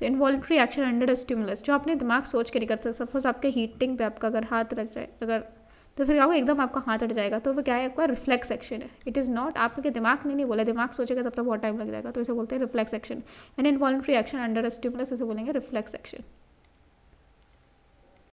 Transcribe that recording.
सो involuntary action under stimulus जो आपने दिमाग सोच के नहीं कर सकते सपोज आपके हीटिंग पे आपका अगर हाथ रख जाए अगर तो फिर क्या होगा एकदम आपका हाथ अट जाएगा तो वो क्या है आपका रिफ्लेक्स एक्शन है इट इज़ नॉट आपके दिमाग ने नहीं बोला दिमाग सोचेगा तब तक तो बहुत टाइम लग जाएगा तो इसे बोलते हैं reflex action and involuntary action under stimulus इसे बोलेंगे रिफ्लेक्स एक्शन